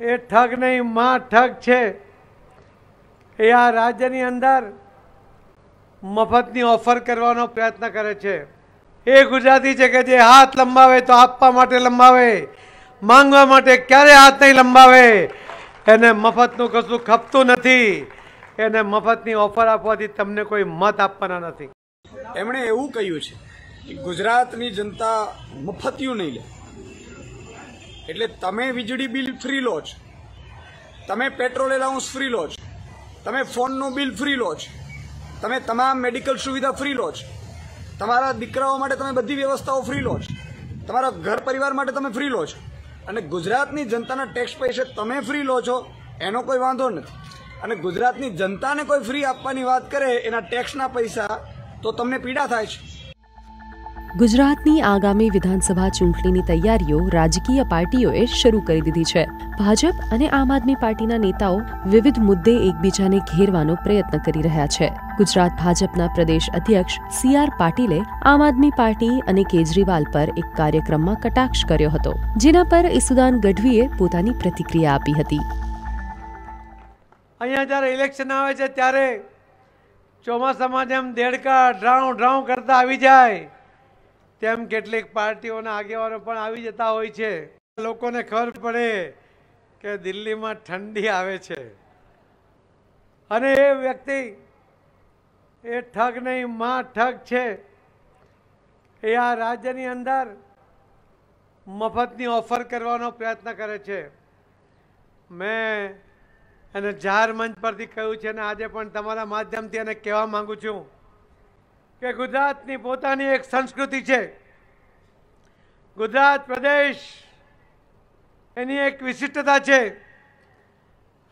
એ ઠગ નહીં માં ઠગ છે એ આ રાજ્યની અંદર મફતની ઓફર કરવાનો પ્રયત્ન કરે છે એ ગુજરાતી છે કે જે હાથ લંબાવે તો આપવા માટે લંબાવે માંગવા માટે ક્યારે હાથ નહીં લંબાવે એને મફતનું કશું ખપતું નથી એને મફતની ઓફર આપવાથી તમને કોઈ મત આપવાના નથી એમણે એવું કહ્યું છે કે ગુજરાતની જનતા મફતિયું નહીં લે એટલે તમે વીજળી બિલ ફ્રી લો છો તમે પેટ્રોલ એલાઉન્સ ફ્રી લો છો તમે ફોનનું બિલ ફ્રી લો છો તમે તમામ મેડિકલ સુવિધા ફ્રી લો છો તમારા દીકરાઓ માટે તમે બધી વ્યવસ્થાઓ ફ્રી લો છો તમારા ઘર પરિવાર માટે તમે ફ્રી લો છો અને ગુજરાતની જનતાના ટેક્સ પૈસે તમે ફ્રી લો છો એનો કોઈ વાંધો નથી અને ગુજરાતની જનતાને કોઈ ફ્રી આપવાની વાત કરે એના ટેક્સના પૈસા તો તમને પીડા થાય છે ગુજરાતની આગામી વિધાનસભા ચૂંટણીની તૈયારીઓ રાજકીય પાર્ટીઓએ શરૂ કરી દીધી છે ભાજપ અને આમ આદમી પાર્ટીના નેતાઓ વિવિધ મુદ્દે એકબીજાને ઘેરવાનો પ્રયત્ન કરી રહ્યા છે ગુજરાત ભાજપના પ્રદેશ અધ્યક્ષ સી આર પાટીલે આમ આદમી પાર્ટી અને કેજરીવાલ પર એક કાર્યક્રમમાં કટાક્ષ કર્યો હતો જેના પર ઈસુદાન ગઢવીએ પોતાની પ્રતિક્રિયા આપી હતી અહીંયા જ્યારે ઇલેક્શન આવે છે ત્યારે ચોમાસામાં જેમ દેડકા ડ્રાઉ ડ્રાઉ કરતા આવી જાય તેમ કેટલીક પાર્ટીઓના આગેવાનો પણ આવી જતા હોય છે લોકોને ખબર પડે કે દિલ્હીમાં ઠંડી આવે છે અને એ વ્યક્તિ એ ઠગ નહીં માં ઠગ છે એ આ રાજ્યની અંદર મફતની ઓફર કરવાનો પ્રયત્ન કરે છે મેં એને જાહેર મંચ પરથી કહ્યું છે અને આજે પણ તમારા માધ્યમથી એને કહેવા માગું છું કે ગુજરાતની પોતાની એક સંસ્કૃતિ છે ગુજરાત પ્રદેશ એની એક વિશિષ્ટતા છે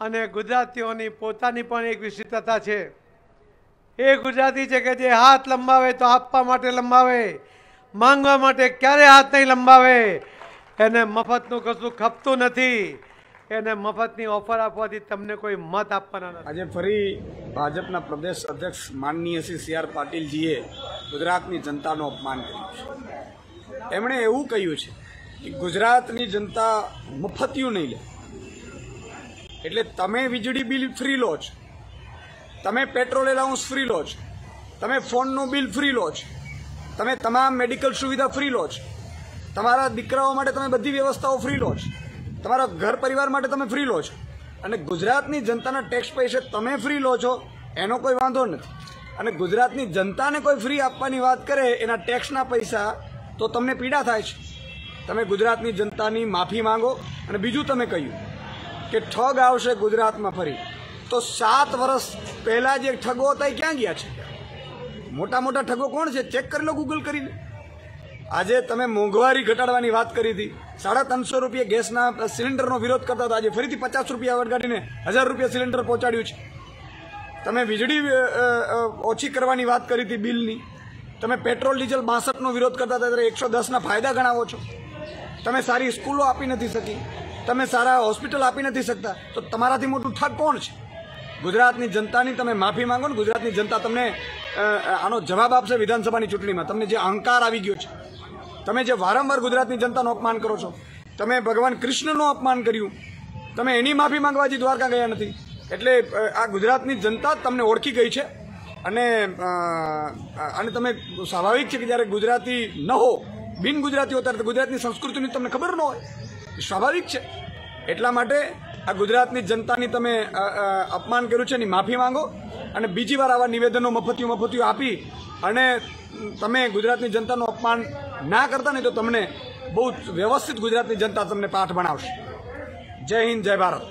અને ગુજરાતીઓની પોતાની પણ એક વિશિષ્ટતા છે એ ગુજરાતી છે કે જે હાથ લંબાવે તો આપવા માટે લંબાવે માંગવા માટે ક્યારે હાથ નહીં લંબાવે એને મફતનું કશું ખપતું નથી એને મફતની ઓફર આપવાથી તમને કોઈ મત આપવાના નથી આજે ફરી ભાજપના પ્રદેશ અધ્યક્ષ માનનીય શ્રી સી આર પાટીલજીએ ગુજરાતની જનતાનું અપમાન કર્યું છે એમણે એવું કહ્યું છે કે ગુજરાતની જનતા મફતિયું નહીં લે એટલે તમે વીજળી બિલ ફ્રી લો છો તમે પેટ્રોલ એલાઉન્સ ફ્રી લો છો તમે ફોનનું બિલ ફ્રી લો છો તમે તમામ મેડિકલ સુવિધા ફ્રી લો છો તમારા દીકરાઓ માટે તમે બધી વ્યવસ્થાઓ ફ્રી લો છો તમારા ઘર પરિવાર માટે તમે ફ્રી લો છો અને ગુજરાતની જનતાના ટેક્સ પૈસે તમે ફ્રી લો છો એનો કોઈ વાંધો નથી અને ગુજરાતની જનતાને કોઈ ફ્રી આપવાની વાત કરે એના ટેક્સના પૈસા તો તમને પીડા થાય છે તમે ગુજરાતની જનતાની માફી માંગો અને બીજું તમે કહ્યું કે ઠગ આવશે ગુજરાતમાં ફરી તો સાત વર્ષ પહેલાં જે ઠગો હતા એ ક્યાં ગયા છે મોટા મોટા ઠગો કોણ છે ચેક કરી લો ગૂગલ કરીને આજે તમે મોંઘવારી ઘટાડવાની વાત કરી હતી સાડા ત્રણસો રૂપિયા ગેસના સિલિન્ડરનો વિરોધ કરતા હતા આજે ફરીથી પચાસ રૂપિયા વટગાડીને હજાર રૂપિયા સિલિન્ડર પહોંચાડ્યું છે તમે વીજળી ઓછી કરવાની વાત કરી હતી બિલની તમે પેટ્રોલ ડીઝલ બાસઠનો વિરોધ કરતા હતા ત્યારે એકસો દસના ફાયદા ગણાવો છો તમે સારી સ્કૂલો આપી નથી શકી તમે સારા હોસ્પિટલ આપી નથી શકતા તો તમારાથી મોટું ઠગ કોણ છે ગુજરાતની જનતાની તમે માફી માંગો ને ગુજરાતની જનતા તમને આનો જવાબ આપશે વિધાનસભાની ચૂંટણીમાં તમને જે અહંકાર આવી ગયો છે તમે જે વારંવાર ગુજરાતની જનતાનું અપમાન કરો છો તમે ભગવાન કૃષ્ણનું અપમાન કર્યું તમે એની માફી માંગવા જે દ્વારકા ગયા નથી એટલે આ ગુજરાતની જનતા તમને ઓળખી ગઈ છે અને અને તમે સ્વાભાવિક છે કે જ્યારે ગુજરાતી ન હો બિન ગુજરાતી હો ત્યારે ગુજરાતની સંસ્કૃતિની તમને ખબર ન હોય સ્વાભાવિક છે એટલા માટે આ ગુજરાતની જનતાની તમે અપમાન કર્યું છે એની માફી માંગો અને બીજી વાર આવા નિવેદનો મફતિયું મફતિયું આપી અને તમે ગુજરાતની જનતાનું અપમાન ના કરતા નહીં તો તમને બહુ વ્યવસ્થિત ગુજરાતની જનતા તમને પાઠ ભણાવશે જય હિન્દ જય ભારત